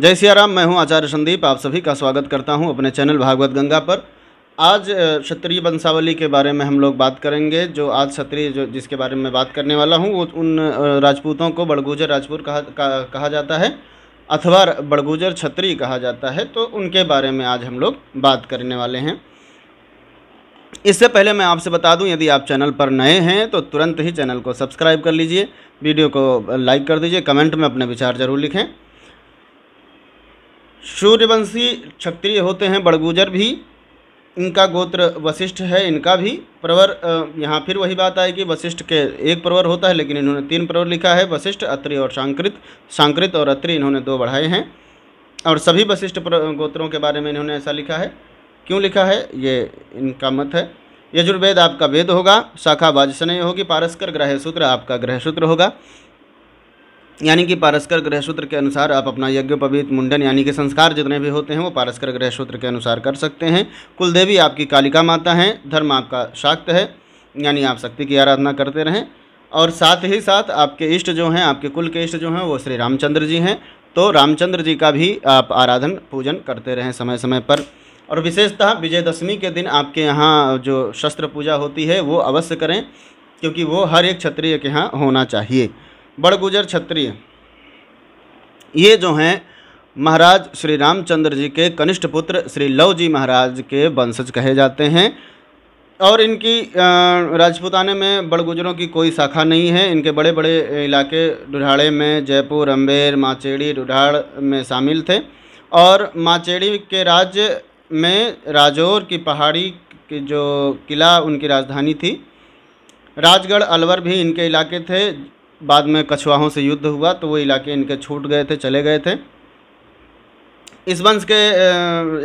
जय सियाराम मैं हूं आचार्य संदीप आप सभी का स्वागत करता हूं अपने चैनल भागवत गंगा पर आज क्षत्रिय वंशावली के बारे में हम लोग बात करेंगे जो आज क्षत्रिय जो जिसके बारे में बात करने वाला हूं वो उन राजपूतों को बड़गुजर राजपूत कहा का, कहा जाता है अथवा बड़गुजर क्षत्रिय कहा जाता है तो उनके बारे में आज हम लोग बात करने वाले हैं इससे पहले मैं आपसे बता दूं यदि आप चैनल पर नए हैं तो तुरंत ही चैनल को सब्सक्राइब कर लीजिए वीडियो को लाइक कर दीजिए कमेंट में अपने विचार जरूर लिखें सूर्यवंशी क्षत्रिय होते हैं बड़गुजर भी इनका गोत्र वशिष्ठ है इनका भी प्रवर यहाँ फिर वही बात आई कि वशिष्ठ के एक प्रवर होता है लेकिन इन्होंने तीन प्रवर लिखा है वशिष्ठ अत्रि और सांकृत सांकृत और अत्रि इन्होंने दो बढ़ाए हैं और सभी वशिष्ठ गोत्रों के बारे में इन्होंने ऐसा लिखा है क्यों लिखा है ये इनका मत है यजुर्वेद आपका वेद होगा शाखा वाजसनय होगी पारस्कर ग्रह सूत्र आपका ग्रह सूत्र होगा यानी कि पारस्कर ग्रह सूत्र के अनुसार आप अपना यज्ञोपवीत मुंडन यानी कि संस्कार जितने भी होते हैं वो पारस्कर ग्रह सूत्र के अनुसार कर सकते हैं कुलदेवी आपकी कालिका माता हैं धर्म आपका शाक्त है यानी आप शक्ति की आराधना करते रहें और साथ ही साथ आपके इष्ट जो हैं आपके कुल के इष्ट जो हैं वो श्री रामचंद्र जी हैं तो रामचंद्र जी का भी आप आराधन पूजन करते रहें समय समय पर और विशेषतः विजयदशमी के दिन आपके यहाँ जो शस्त्र पूजा होती है वो अवश्य करें क्योंकि वो हर एक क्षत्रिय के यहाँ होना चाहिए बड़गुजर क्षत्रिय ये जो हैं महाराज श्री रामचंद्र जी के कनिष्ठ पुत्र श्री लव जी महाराज के वंशज कहे जाते हैं और इनकी राजपूताने में बड़गुजरों की कोई शाखा नहीं है इनके बड़े बड़े इलाके डुढ़ाड़े में जयपुर अम्बेर माचेड़ी डुढ़ाड़ में शामिल थे और माचेड़ी के राज्य में राजौर की पहाड़ी की जो किला उनकी राजधानी थी राजगढ़ अलवर भी इनके इलाके थे बाद में कछुआहों से युद्ध हुआ तो वो इलाके इनके छूट गए थे चले गए थे इस वंश के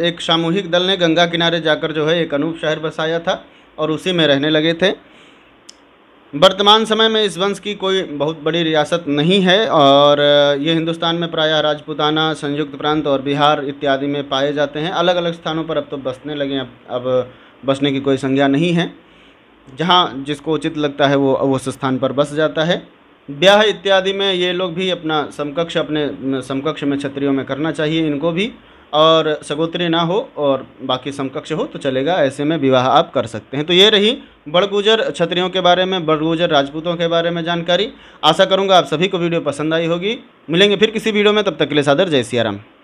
एक सामूहिक दल ने गंगा किनारे जाकर जो है एक अनूप शहर बसाया था और उसी में रहने लगे थे वर्तमान समय में इस वंश की कोई बहुत बड़ी रियासत नहीं है और ये हिंदुस्तान में प्रायः राजपुताना संयुक्त प्रांत और बिहार इत्यादि में पाए जाते हैं अलग अलग स्थानों पर अब तो बसने लगे अब अब बसने की कोई संज्ञा नहीं है जहाँ जिसको उचित लगता है वो उस स्थान पर बस जाता है ब्याह इत्यादि में ये लोग भी अपना समकक्ष अपने समकक्ष में क्षत्रियों में करना चाहिए इनको भी और सगोत्री ना हो और बाकी समकक्ष हो तो चलेगा ऐसे में विवाह आप कर सकते हैं तो ये रही बड़गुजर क्षत्रियों के बारे में बड़गुजर राजपूतों के बारे में जानकारी आशा करूँगा आप सभी को वीडियो पसंद आई होगी मिलेंगे फिर किसी वीडियो में तब तक के लिए सादर जय सियाराम